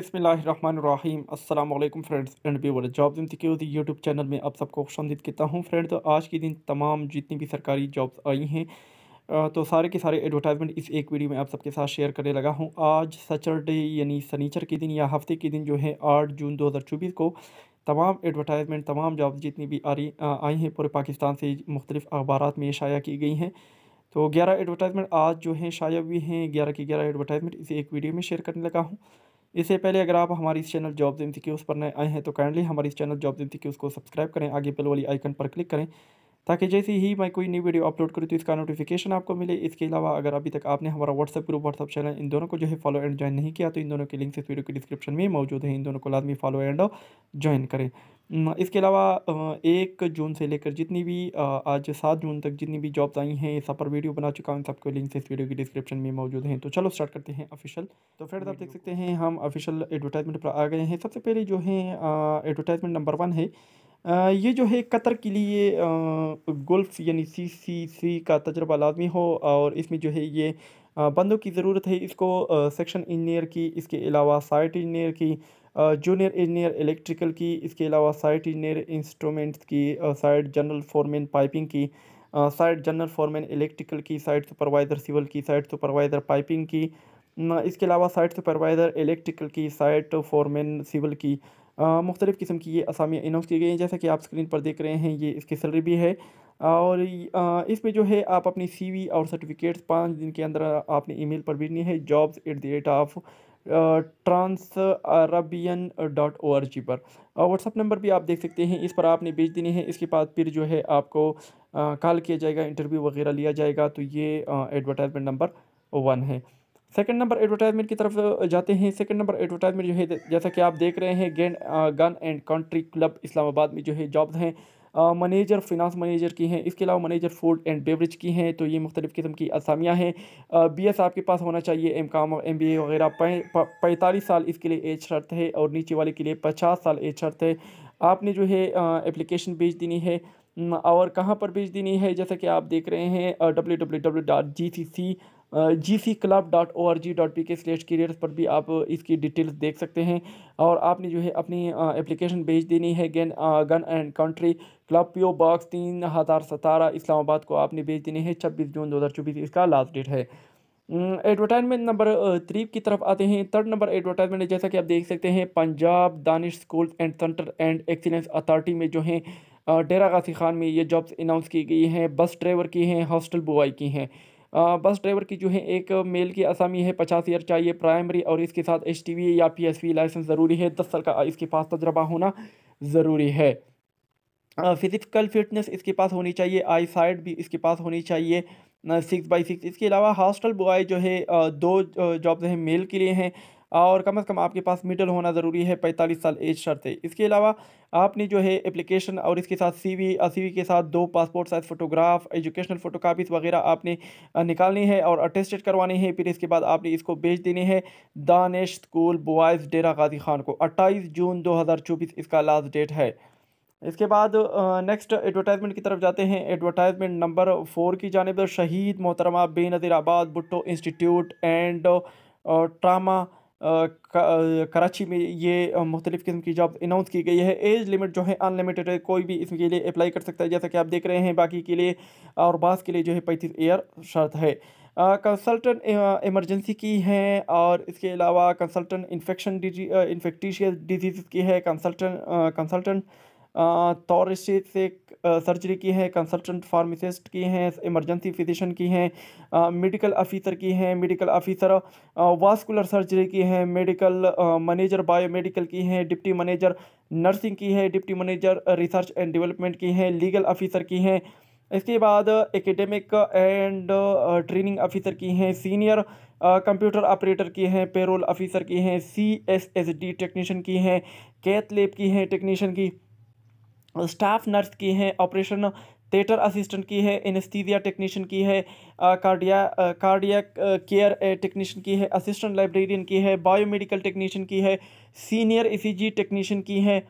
अस्सलाम वालेकुम friends and viewer jobs इम्तिक्यों यूट्यूब चैनल में आप सबको खुश आमदीद कहता हूँ फ्रेंड तो आज के दिन तमाम जितनी भी सरकारी जॉब्स आई हैं तो सारे के सारे एडवर्टाइजमेंट इस एक वीडियो में आप सबके साथ शेयर करने लगा हूँ आज सैटरडे यानी सनीचर के दिन या हफ्ते के दिन जो है आठ जून दो हज़ार चौबीस को तमाम एडवर्टाइजमेंट तमाम जॉब्स जितनी भी आ रही आई हैं पूरे पाकिस्तान से मुख्तलिफ अखबार में शाया की गई हैं तो ग्यारह एडवर्टाइजमेंट आज जो हैं शाया हुई हैं ग्यारह की ग्यारह एडवर्टाइजमेंट इसे एक वीडियो में शेयर करने लगा हूँ इससे पहले अगर आप हमारी इस चैनल जॉब्स एम उस पर नए आए हैं तो काइंडली हमारी इस चैनल जॉब्स एम सी को सब्सक्राइब करें आगे पेल वाली आइकन पर क्लिक करें ताकि जैसे ही मैं कोई नई वीडियो अपलोड करूँ तो इसका नोटिफिकेशन आपको मिले इसके अलावा अगर अभी तक आपने हमारा व्हाट्सअप ग्रुप व्हाट्सअप चैनल इन दोनों को जो है फॉलो एंड ज्वाइन नहीं किया तो इन दोनों के लिंक इस वीडियो के डिस्क्रिप्शन में मौजूद है इन दोनों को लाजमी फॉलो एंड ज्वाइन करें इसके अलावा एक जून से लेकर जितनी भी आज सात जून तक जितनी भी जॉब्स आई हैं सब पर वीडियो बना चुका हूँ सबके लिंक इस वीडियो के डिस्क्रिप्शन में मौजूद हैं तो चलो स्टार्ट करते हैं ऑफिशियल तो फ्रेंड्स आप देख सकते हैं हम ऑफिशियल एडवर्टाइजमेंट पर आ गए हैं सबसे पहले जो है एडवर्टाइजमेंट नंबर वन है ये जो है कतर के लिए गुल्फ यानी सी सी सी का तजर्बा लाजमी हो और इसमें जो है ये बंदों की ज़रूरत है इसको सेक्शन इंजीनियर की इसके अलावा साइट इंजीनियर की जूनियर इंजीनियर इलेक्ट्रिकल की इसके अलावा साइट इंजीनियर इंस्ट्रूमेंट्स की साइट जनरल फॉरमैन पाइपिंग की साइट जनरल फॉरमैन इलेक्ट्रिकल की साइट सुपरवाइज़र सिविल की साइट सुपरवाइज़र पाइपिंग की इसके अलावा साइट सुपरवाइज़र इलेक्ट्रिकल की साइट फॉरमैन सिविल की मुख्तलिफ़ किस्म की ये असामियाँ अनाउंस की गई हैं जैसा कि आप स्क्रीन पर देख रहे हैं ये इसकी सैलरी भी है और इसमें जो है आप अपनी सी वी और सर्टिफिकेट्स पाँच दिन के अंदर आपने ई मेल पर भेजनी है jobs at the rate of trans Arabian dot O R G पर व्हाट्सअप नंबर भी आप देख सकते हैं इस पर आपने भेज देनी है इसके बाद फिर जो है आपको कॉल किया जाएगा इंटरव्यू वगैरह लिया जाएगा तो ये एडवर्टाइजमेंट नंबर वन है सेकंड नंबर एडवर्टाइजमेंट की तरफ जाते हैं सेकंड नंबर एडवर्टाइजमेंट जो है जैसा कि आप देख रहे हैं gun gun and country club Islamabad में जो है जॉब्स हैं मैनेजर फिनांस मैनेजर की हैं इसके अलावा मैनेजर फूड एंड बेवरेज की हैं तो ये मुख्तलिफ़ किस्म की असामियाँ हैं बी एस आपके पास होना चाहिए एम काम और एम बी ए वगैरह पैंतालीस साल इसके लिए एज शर्त है और नीचे वाले के लिए पचास साल एज शर्त है आपने जो है एप्लीकेशन भेज देनी है और कहाँ पर भेज देनी है जैसा कि आप देख रहे हैं W W W dot G C C G C club dot O R G dot P K slash careers पर भी आप इसकी डिटेल्स देख सकते हैं और आपने जो है अपनी एप्लीकेशन भेज देनी है gun gun and country club P O box तीन हज़ार सतारह इस्लामाबाद को आपने भेज देनी है छब्बीस जून दो हज़ार चौबीस इसका लास्ट डेट है एडवर्टाइजमेंट नंबर थ्री की तरफ आते हैं थर्ड नंबर एडवर्टाइजमेंट जैसा कि आप देख सकते हैं Punjab Danish school and centre and excellence authority में जो है डेरा गासी खान में ये जॉब्स अनाउंस की गई हैं बस ड्राइवर की हैं हॉस्टल बॉय की हैं बस ड्राइवर की जो है एक मेल की असामी है पचास ईयर चाहिए प्राइमरी और इसके साथ एच या पी लाइसेंस ज़रूरी है दस साल का इसके पास तजर्बा होना ज़रूरी है फिजिकल फिटनेस इसके पास होनी चाहिए आई साइड भी इसके पास होनी चाहिए सिक्स बाई सिक्स इसके अलावा हॉस्टल बॉय जो है दो जॉब्स हैं मेल के लिए हैं और कम से कम आपके पास मिडल होना ज़रूरी है पैंतालीस साल एज शर्त है इसके अलावा आपने जो है एप्लीकेशन और इसके साथ सीवी सीवी के साथ दो passport size photograph educational copies वगैरह आपने निकालनी है और अटेस्टेड करवानी है फिर इसके बाद आपने इसको बेच देनी है दानिश स्कूल बॉयज़ डेरा गाजी खान को अट्ठाईस जून दो इसका लास्ट डेट है इसके बाद नेक्स्ट एडवर्टाइजमेंट की तरफ जाते हैं एडवर्टाइजमेंट नंबर फोर की जानेब शहीद मोहतरमा बेनजीराबाद आबाद Bhutto institute and trauma Karachi में ये मुख्तलिफ़ किस्म की जॉब अनाउंस की गई है एज लिमिट जो है अनलिमिटेड है कोई भी इसके लिए अप्लाई कर सकता है जैसा कि आप देख रहे हैं बाकी के लिए और बास के लिए जो है पैंतीस ईयर शर्त है कंसल्टेंट इमरजेंसी की हैं और इसके अलावा कंसल्टेंट इन्फेक्शन इन्फेक्टिशियस डिजीज़ की है कंसल्टेंट कंसल्टेंट तौरसी से सर्जरी की है कंसल्टेंट फार्मासिस्ट की हैं इमरजेंसी फिजिशन की हैं मेडिकल ऑफिसर की हैं मेडिकल ऑफिसर वास्कुलर सर्जरी की हैं मेडिकल मैनेजर बायोमेडिकल की हैं डिप्टी मैनेजर नर्सिंग की है deputy manager research and development की हैं लीगल ऑफिसर की हैं इसके बाद एकेडमिक एंड ट्रेनिंग ऑफिसर की हैं सीनियर कंप्यूटर ऑपरेटर की हैं पेरोल ऑफिसर की हैं C S S D technician की हैं कैथ लेब की हैं टेक्नीशियन की स्टाफ नर्स की हैं ऑपरेशन थिएटर असिस्टेंट की है एनेस्थीसिया टेक्नीशियन की है कार्डिया कार्डिया केयर टेक्नीशियन की है असिस्टेंट लाइब्रेरियन की है बायोमेडिकल टेक्नीशियन की है सीनियर ई टेक्नीशियन की है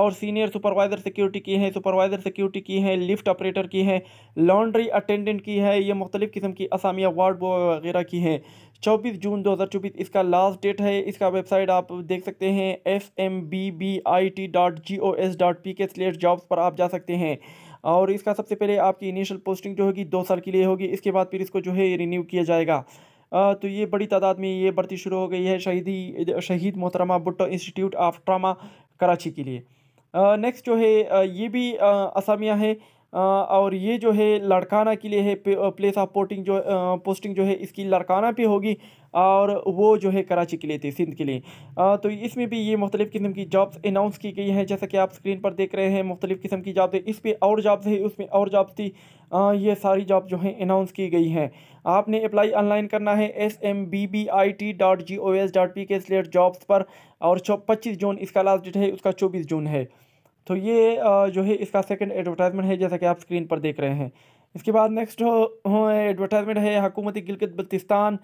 और सीनियर सुपरवाइज़र सिक्योरिटी की है सुपरवाइज़र सिक्योरिटी की है लिफ्ट ऑपरेटर की है लॉन्ड्री अटेंडेंट की है ये मुख्तलिफ़ किस्म की असामिया वार्ड बॉय वगैरह की हैं चौबीस जून दो हज़ार चौबीस इसका लास्ट डेट है इसका वेबसाइट आप देख सकते हैं F M B B I T dot G O S dot P K slash jobs पर आप जा सकते हैं और इसका सबसे पहले आपकी इनिशियल पोस्टिंग जो होगी दो साल के लिए होगी इसके बाद फिर इसको जो है रिन्यू किया जाएगा तो ये बड़ी तादाद में ये भर्ती शुरू हो गई है शहीदी शहीद मोहतरमा Bhutto institute of trauma Karachi के लिए नेक्स्ट जो है ये भी असामिया है और ये जो है लड़काना के लिए है प्लेस ऑफ पोस्टिंग जो पोस्टिंग जो है इसकी लड़काना पे होगी और वो जो है कराची के लिए थी सिंध के लिए तो इसमें भी ये मुख्तलिफ़ किस्म की जॉब्स अनाउंस की गई हैं जैसा कि आप स्क्रीन पर देख रहे हैं मुख्तलिफ़ किस्म की जॉब इस पर और जॉब्स है उसमें और जॉब्स थी ये सारी जॉब जो है अनाउंस की गई हैं आपने अप्लाई ऑनलाइन करना है S M B B I T dot G O S dot P K slash jobs पर और पच्चीस जून इसका लास्ट डेट है उसका चौबीस जून है तो ये जो है इसका सेकंड एडवर्टाइजमेंट है जैसा कि आप स्क्रीन पर देख रहे हैं इसके बाद नेक्स्ट हो एडवर्टाइजमेंट है हकूमती गिलगित बल्तिस्तान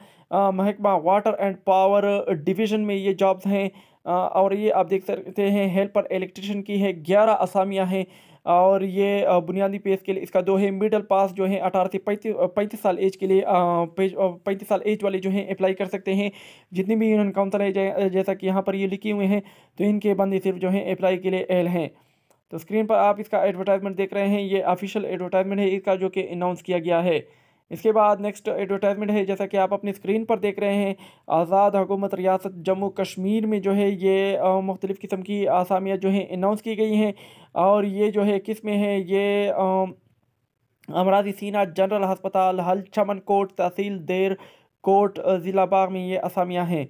महकमा वाटर एंड पावर डिवीज़न में ये जॉब्स हैं और ये आप देख सकते हैं हेल्पर इलेक्ट्रिशियन की है ग्यारह असामियाँ हैं और ये बुनियादी पेज के लिए इसका दो है मिडल पास जो है अठारह से पैंतीस पैंतीस साल एज के लिए पैंतीस साल एज वाले जो हैं अप्लाई कर सकते हैं जितनी भी यूनियन काउंसिल है जैसा कि यहाँ पर ये लिखे हुए हैं तो इनके बंदे सिर्फ जो हैं अप्लाई के लिए एल हैं तो स्क्रीन पर आप इसका एडवर्टाइजमेंट देख रहे हैं ये ऑफिशियल एडवर्टाइजमेंट है इसका जो कि अनाउंस किया गया है इसके बाद नेक्स्ट एडवर्टाइजमेंट है जैसा कि आप अपनी स्क्रीन पर देख रहे हैं आज़ाद हुकूमत रियासत जम्मू कश्मीर में जो है ये मुख्तलिफ़ किस्म की आसामियाँ जो हैं अनाउंस की गई हैं और ये जो है किस में है ये अमराजी सीना जनरल हस्पताल हल चमन कोट तहसील देर कोट ज़िला बाग में ये आसामियाँ हैं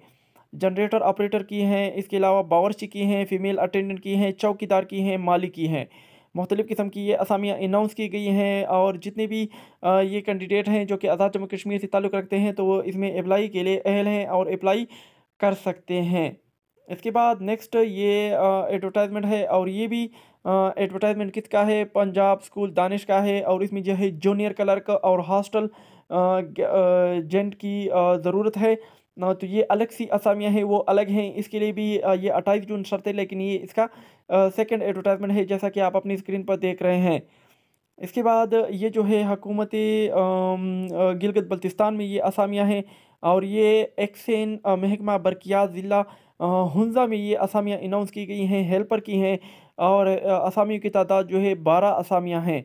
जनरेटर ऑपरेटर की हैं इसके अलावा बावरची की हैं फीमेल अटेंडेंट की हैं चौकीदार की हैं माली की हैं मुख्तलिफ़ किस्म की ये असामियाँ अनाउंस की गई हैं और जितने भी ये कैंडिडेट हैं जो कि आज़ाद जम्मू कश्मीर से ताल्लुक़ रखते हैं तो वो इसमें अप्लाई के लिए अहल हैं और अप्लाई कर सकते हैं इसके बाद नेक्स्ट ये एडवर्टाइजमेंट है और ये भी एडवर्टाइजमेंट किसका है पंजाब स्कूल दानिश का है और इसमें जो है जूनियर क्लर्क और हॉस्टल जेंट की ज़रूरत है ना तो ये अलग सी असामियाँ हैं वो अलग हैं इसके लिए भी ये अट्ठाईस जून शर्त है लेकिन ये इसका सेकेंड एडवर्टाइजमेंट है जैसा कि आप अपनी स्क्रीन पर देख रहे हैं इसके बाद ये जो है हकूमत गिलगत बल्तिस्तान में ये असामियाँ हैं और ये एक्सेन महकमा बरकियात ज़िला हंजा में ये असामियाँ अनाउंस की गई हैं हेल्पर की हैं और असामियों की तादाद जो है बारह असामियाँ हैं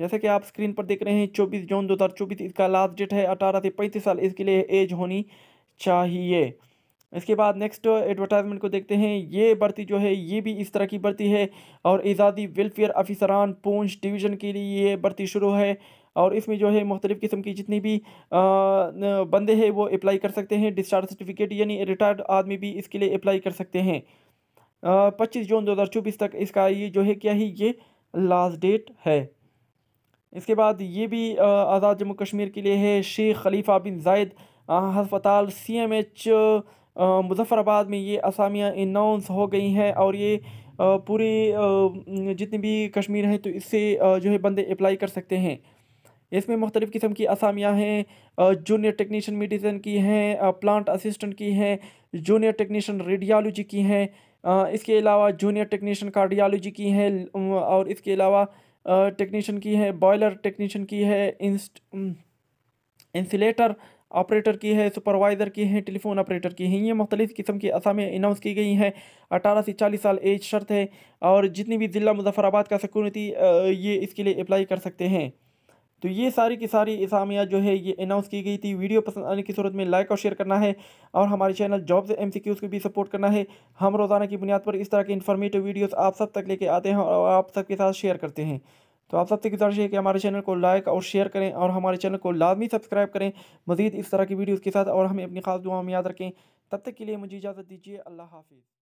जैसे कि आप स्क्रीन पर देख रहे हैं चौबीस जून दो हज़ार चौबीस इसका लास्ट डेट है अठारह से पैंतीस साल इसके लिए एज होनी चाहिए इसके बाद नेक्स्ट एडवर्टाइजमेंट को देखते हैं ये भर्ती जो है ये भी इस तरह की भर्ती है और एजादी वेलफेयर अफिसरान पूंछ डिवीज़न के लिए ये भर्ती शुरू है और इसमें जो है मुख्तलिफ़ किस्म की जितनी भी आ, बंदे हैं वो अप्लाई कर सकते हैं डिस्चार्ज सर्टिफिकेट यानी रिटायर्ड आदमी भी इसके लिए अप्लाई कर सकते हैं पच्चीस जून दो हज़ार चौबीस तक इसका ये जो है क्या है ये लास्ट डेट है इसके बाद ये भी आज़ाद जम्मू कश्मीर के लिए है शेख खलीफा बिन जायद हस्पताल सी एम एच मुजफ़्फ़राबाद में ये असामियाँ अनाउंस हो गई हैं और ये पूरे जितने भी कश्मीर हैं तो इससे जो है बंदे अप्लाई कर सकते हैं इसमें मुख्तलिफ़ किस्म की असामियाँ हैं जूनियर टेक्नीशियन मेडिसिन की हैं प्लांट असिस्टेंट की हैं जूनियर टेक्नीशियन रेडियालॉजी की हैं इसके अलावा जूनियर टेक्नीशियन कार्डियालॉजी की हैं और इसके अलावा टेक्नीशियन की है बॉयलर टेक्नीशियन की है इंस्ट इंसुलेटर ऑपरेटर की है सुपरवाइज़र की है टेलीफोन ऑपरेटर की हैं ये मुख्तलिफ़ किस्म की असामें अनाउंस की गई हैं अठारह से चालीस साल एज शर्त है और जितनी भी ज़िला मुजफ़राबाद का सकूनती ये इसके लिए अप्लाई कर सकते हैं तो ये सारी की सारी इसामियात जो है ये अनाउंस की गई थी वीडियो पसंद आने की सूरत में लाइक और शेयर करना है और हमारे channel jobs M C Qs को भी सपोर्ट करना है हम रोज़ाना की बुनियाद पर इस तरह के इन्फॉर्मेटिव वीडियोस आप सब तक लेके आते हैं और आप सबके साथ शेयर करते हैं तो आप सबसे गुजारिश है कि हमारे चैनल को लाइक और शेयर करें और हमारे चैनल को लाजमी सब्सक्राइब करें मज़ीद इस तरह की वीडियोज़ के साथ और हमें अपनी खास दुआ में याद रखें तब तक के लिए मुझे इजाज़त दीजिए अल्लाह हाफिज़